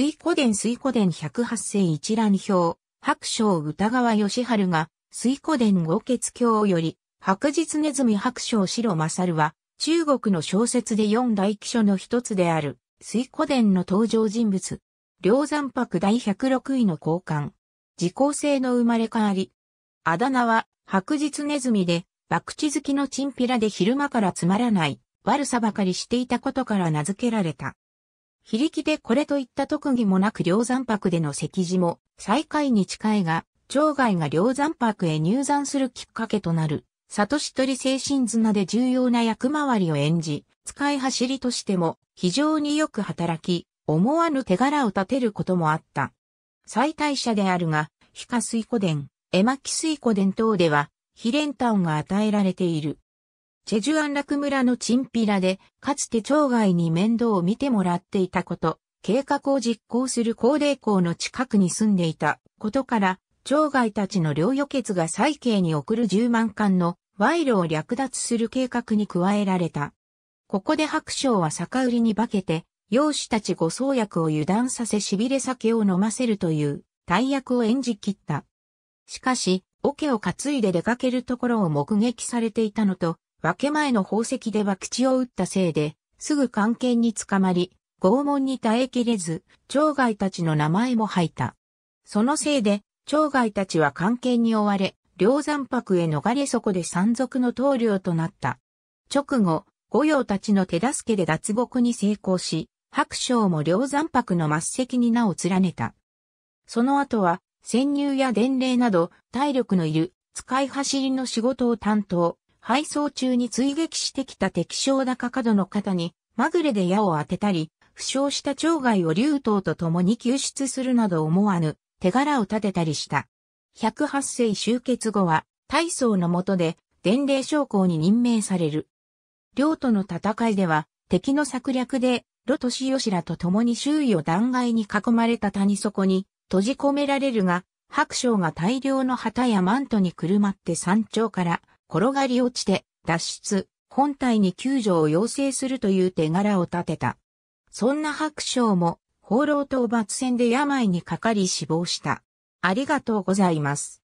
水古伝水古伝108世一覧表、白章歌川義春が、水古伝豪傑教より、白日ネズミ白章白勝は、中国の小説で四大記書の一つである、水古伝の登場人物。梁山泊第106位の交換。時効性の生まれ変わり。あだ名は、白日ネズミで、博打好きのチンピラで昼間からつまらない、悪さばかりしていたことから名付けられた。非力でこれといった特技もなく梁山泊での席次も最下位に近いが、生外が梁山泊へ入山するきっかけとなる、里しとり精神綱で重要な役回りを演じ、使い走りとしても非常によく働き、思わぬ手柄を立てることもあった。最大者であるが、非下水湖伝、絵巻水湖伝等では、非連単が与えられている。チェジュアンラク村のチンピラで、かつて町外に面倒を見てもらっていたこと、計画を実行する高齢校の近くに住んでいたことから、町外たちの領予決が再慶に送る10万貫の賄賂を略奪する計画に加えられた。ここで白章は酒売りに化けて、養子たちご創薬を油断させ痺れ酒を飲ませるという大役を演じ切った。しかし、桶を担いで出かけるところを目撃されていたのと、分け前の宝石で博打を打ったせいで、すぐ関係に捕まり、拷問に耐えきれず、町外たちの名前も吐いた。そのせいで、町外たちは関係に追われ、両山泊へ逃れそこで山賊の棟梁となった。直後、御用たちの手助けで脱獄に成功し、白将も両山泊の末席に名を連ねた。その後は、潜入や伝令など、体力のいる、使い走りの仕事を担当、配送中に追撃してきた敵将高角の肩に、まぐれで矢を当てたり、負傷した長外を竜頭と共に救出するなど思わぬ手柄を立てたりした。108世終結後は、大層の下で、伝令将校に任命される。領との戦いでは、敵の策略で、呂利義らと共に周囲を断崖に囲まれた谷底に閉じ込められるが、白将が大量の旗やマントにくるまって山頂から転がり落ちて、脱出、本体に救助を要請するという手柄を立てた。そんな白章も、放浪討伐戦で病にかかり死亡した。ありがとうございます。